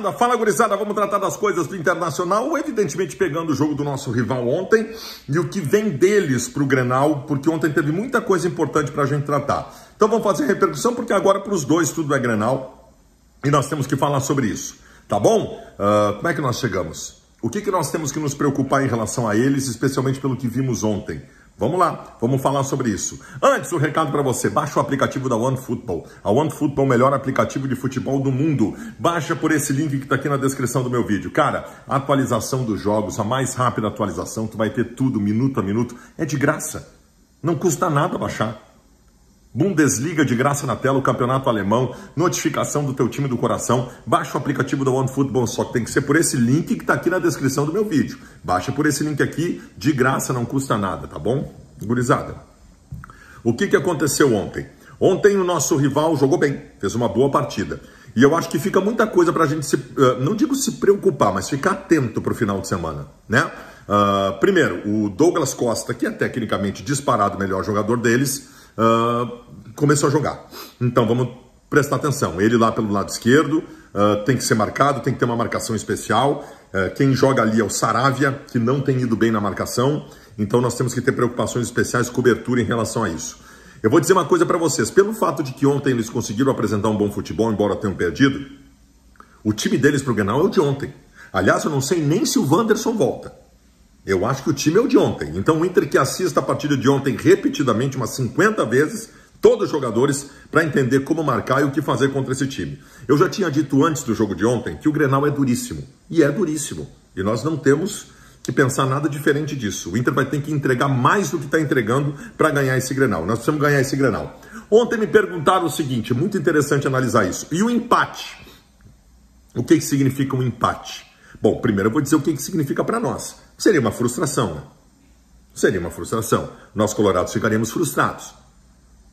gurizada, fala gurizada, vamos tratar das coisas do Internacional, evidentemente pegando o jogo do nosso rival ontem e o que vem deles para o Grenal, porque ontem teve muita coisa importante para a gente tratar. Então vamos fazer repercussão, porque agora para os dois tudo é Grenal e nós temos que falar sobre isso, tá bom? Uh, como é que nós chegamos? O que, que nós temos que nos preocupar em relação a eles, especialmente pelo que vimos ontem? Vamos lá, vamos falar sobre isso. Antes, um recado para você. Baixa o aplicativo da OneFootball. A OneFootball é o melhor aplicativo de futebol do mundo. Baixa por esse link que está aqui na descrição do meu vídeo. Cara, atualização dos jogos, a mais rápida atualização, tu vai ter tudo, minuto a minuto. É de graça. Não custa nada baixar. Bundesliga de graça na tela, o campeonato alemão, notificação do teu time do coração. Baixa o aplicativo da OneFootball, só que tem que ser por esse link que está aqui na descrição do meu vídeo. Baixa por esse link aqui, de graça, não custa nada, tá bom? Gurizada, o que, que aconteceu ontem? Ontem o nosso rival jogou bem, fez uma boa partida. E eu acho que fica muita coisa para a gente, se, eh, não digo se preocupar, mas ficar atento para o final de semana, né? Uh, primeiro, o Douglas Costa, que é tecnicamente disparado o melhor jogador deles, ah, começou a jogar. Então vamos prestar atenção. Ele lá pelo lado esquerdo uh, tem que ser marcado, tem que ter uma marcação especial. Uh, quem joga ali é o Saravia, que não tem ido bem na marcação. Então nós temos que ter preocupações especiais, cobertura em relação a isso. Eu vou dizer uma coisa para vocês. Pelo fato de que ontem eles conseguiram apresentar um bom futebol, embora tenham perdido, o time deles para o Grenal é o de ontem. Aliás, eu não sei nem se o Wanderson volta. Eu acho que o time é o de ontem. Então o Inter que assista a partida de ontem repetidamente, umas 50 vezes, todos os jogadores, para entender como marcar e o que fazer contra esse time. Eu já tinha dito antes do jogo de ontem que o Grenal é duríssimo. E é duríssimo. E nós não temos que pensar nada diferente disso. O Inter vai ter que entregar mais do que está entregando para ganhar esse Grenal. Nós precisamos ganhar esse Grenal. Ontem me perguntaram o seguinte, muito interessante analisar isso. E o empate? O que, que significa um empate? Bom, primeiro eu vou dizer o que, que significa para nós. Seria uma frustração, né? Seria uma frustração. Nós, colorados, ficaríamos frustrados.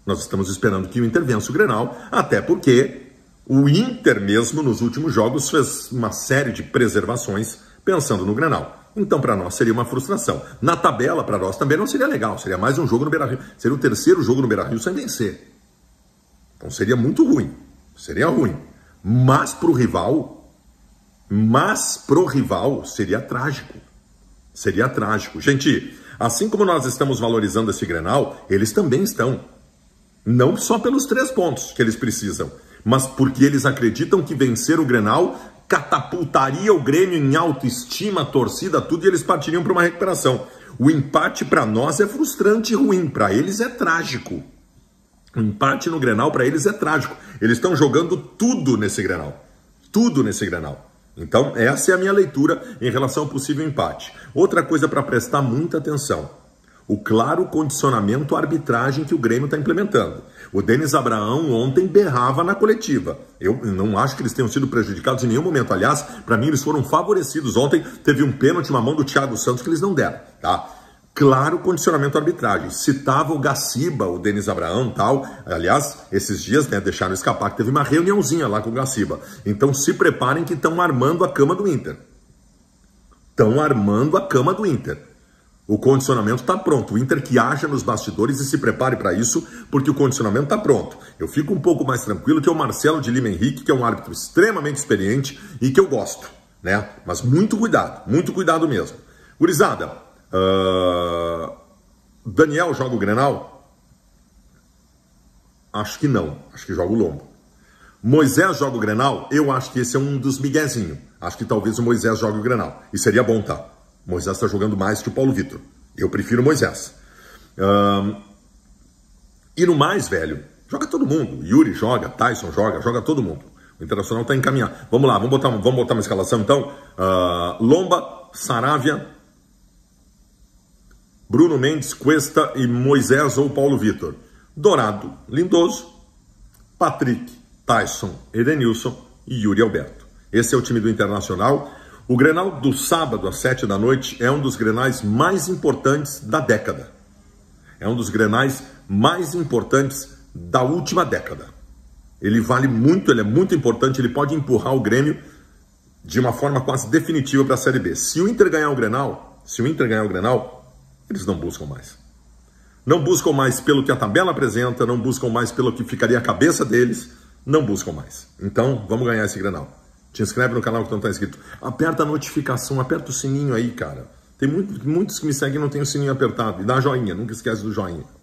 Nós estamos esperando que o Inter vença o Grenal, até porque o Inter mesmo, nos últimos jogos, fez uma série de preservações pensando no Grenal. Então, para nós, seria uma frustração. Na tabela, para nós, também não seria legal. Seria mais um jogo no Beira-Rio. Seria o terceiro jogo no Beira-Rio sem vencer. Então, seria muito ruim. Seria ruim. Mas, para o rival, mas pro rival, seria trágico. Seria trágico. Gente, assim como nós estamos valorizando esse Grenal, eles também estão. Não só pelos três pontos que eles precisam, mas porque eles acreditam que vencer o Grenal catapultaria o Grêmio em autoestima, torcida, tudo, e eles partiriam para uma recuperação. O empate para nós é frustrante e ruim, para eles é trágico. O empate no Grenal para eles é trágico. Eles estão jogando tudo nesse Grenal. Tudo nesse Grenal. Então, essa é a minha leitura em relação ao possível empate. Outra coisa para prestar muita atenção: o claro condicionamento à arbitragem que o Grêmio está implementando. O Denis Abraão ontem berrava na coletiva. Eu não acho que eles tenham sido prejudicados em nenhum momento. Aliás, para mim, eles foram favorecidos. Ontem teve um pênalti, uma mão do Thiago Santos que eles não deram, tá? claro condicionamento à arbitragem. Citava o Gaciba, o Denis Abraão tal. Aliás, esses dias né, deixaram escapar que teve uma reuniãozinha lá com o Gaciba. Então se preparem que estão armando a cama do Inter. Estão armando a cama do Inter. O condicionamento está pronto. O Inter que haja nos bastidores e se prepare para isso, porque o condicionamento está pronto. Eu fico um pouco mais tranquilo que o Marcelo de Lima Henrique, que é um árbitro extremamente experiente e que eu gosto, né? Mas muito cuidado, muito cuidado mesmo. Gurizada, Uh, Daniel joga o Grenal? Acho que não, acho que joga o Lombo. Moisés joga o Grenal? Eu acho que esse é um dos miguezinhos. Acho que talvez o Moisés jogue o Grenal. E seria bom, tá? Moisés está jogando mais que o Paulo Vitor. Eu prefiro Moisés. Uh, e no mais, velho, joga todo mundo. Yuri joga, Tyson joga, joga todo mundo. O Internacional está encaminhado. Vamos lá, vamos botar, vamos botar uma escalação então. Uh, Lomba, Saravia, Bruno Mendes Cuesta e Moisés ou Paulo Vitor. Dourado, Lindoso, Patrick, Tyson, Edenilson e Yuri Alberto. Esse é o time do Internacional. O Grenal do sábado às sete da noite é um dos grenais mais importantes da década. É um dos grenais mais importantes da última década. Ele vale muito, ele é muito importante, ele pode empurrar o Grêmio de uma forma quase definitiva para a Série B. Se o Inter ganhar o Grenal, se o Inter ganhar o Grenal, eles não buscam mais. Não buscam mais pelo que a tabela apresenta, não buscam mais pelo que ficaria a cabeça deles, não buscam mais. Então, vamos ganhar esse granal. Te inscreve no canal que não está inscrito. Aperta a notificação, aperta o sininho aí, cara. Tem muito, muitos que me seguem e não tem o sininho apertado. E dá joinha, nunca esquece do joinha.